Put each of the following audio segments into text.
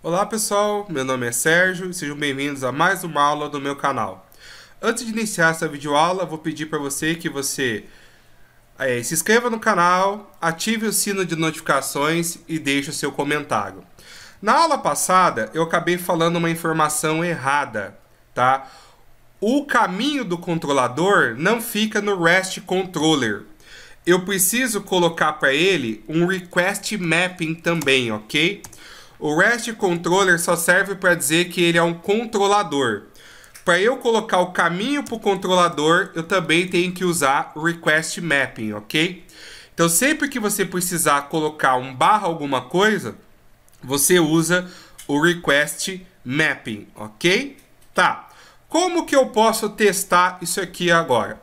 Olá pessoal, meu nome é Sérgio e sejam bem-vindos a mais uma aula do meu canal. Antes de iniciar essa videoaula, vou pedir para você que você é, se inscreva no canal, ative o sino de notificações e deixe o seu comentário. Na aula passada, eu acabei falando uma informação errada, tá? O caminho do controlador não fica no REST controller. Eu preciso colocar para ele um request mapping também, ok? O REST controller só serve para dizer que ele é um controlador. Para eu colocar o caminho para o controlador, eu também tenho que usar request mapping, ok? Então sempre que você precisar colocar um barra alguma coisa, você usa o request mapping, ok? Tá. Como que eu posso testar isso aqui agora?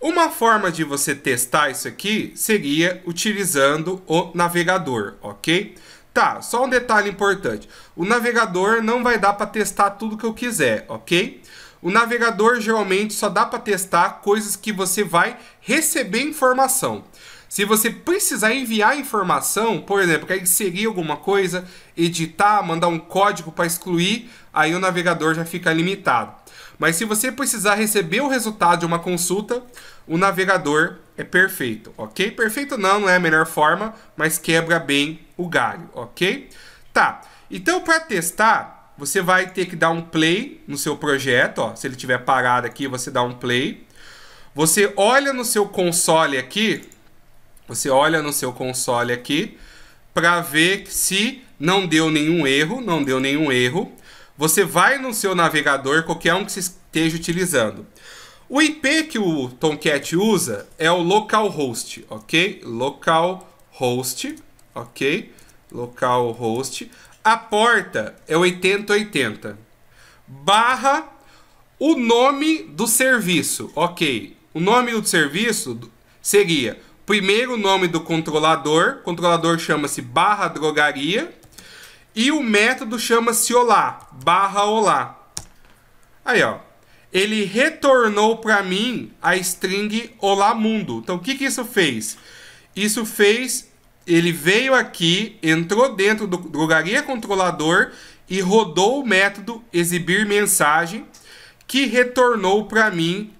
Uma forma de você testar isso aqui seria utilizando o navegador, ok? Tá, só um detalhe importante. O navegador não vai dar para testar tudo que eu quiser, ok? O navegador geralmente só dá para testar coisas que você vai receber informação. Se você precisar enviar informação, por exemplo, quer inserir alguma coisa, editar, mandar um código para excluir, aí o navegador já fica limitado. Mas se você precisar receber o resultado de uma consulta, o navegador é perfeito, ok? Perfeito não, não é a melhor forma, mas quebra bem o galho, ok? Tá, então para testar, você vai ter que dar um play no seu projeto, ó, se ele tiver parado aqui, você dá um play. Você olha no seu console aqui, você olha no seu console aqui, para ver se não deu nenhum erro, não deu nenhum erro. Você vai no seu navegador, qualquer um que você esteja utilizando. O IP que o Tomcat usa é o localhost, ok? Localhost ok? Local host. A porta é 8080. Barra o nome do serviço, ok? O nome do serviço seria primeiro nome do controlador, controlador chama-se barra drogaria, e o método chama-se olá, barra olá. Aí, ó. Ele retornou para mim a string olá mundo. Então, o que, que isso fez? Isso fez ele veio aqui, entrou dentro do drogaria controlador e rodou o método exibir mensagem, que retornou para mim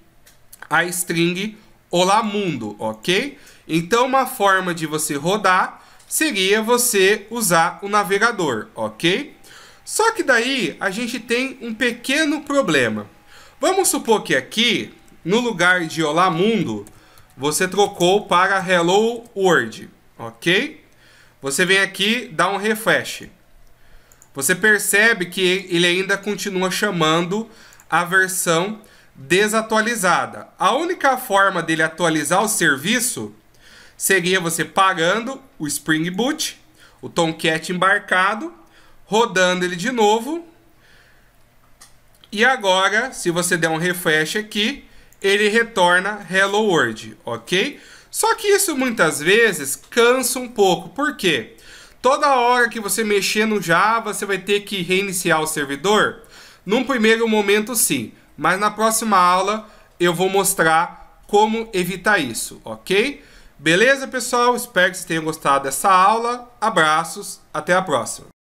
a string Olá Mundo, ok? Então, uma forma de você rodar seria você usar o navegador, ok? Só que daí a gente tem um pequeno problema. Vamos supor que aqui, no lugar de Olá Mundo, você trocou para Hello World ok? Você vem aqui, dá um refresh. Você percebe que ele ainda continua chamando a versão desatualizada. A única forma dele atualizar o serviço seria você pagando o Spring Boot, o Tomcat embarcado, rodando ele de novo. E agora, se você der um refresh aqui, ele retorna Hello World, ok? Só que isso muitas vezes cansa um pouco. Por quê? Toda hora que você mexer no Java, você vai ter que reiniciar o servidor? Num primeiro momento, sim. Mas na próxima aula eu vou mostrar como evitar isso, ok? Beleza, pessoal? Espero que vocês tenham gostado dessa aula. Abraços, até a próxima.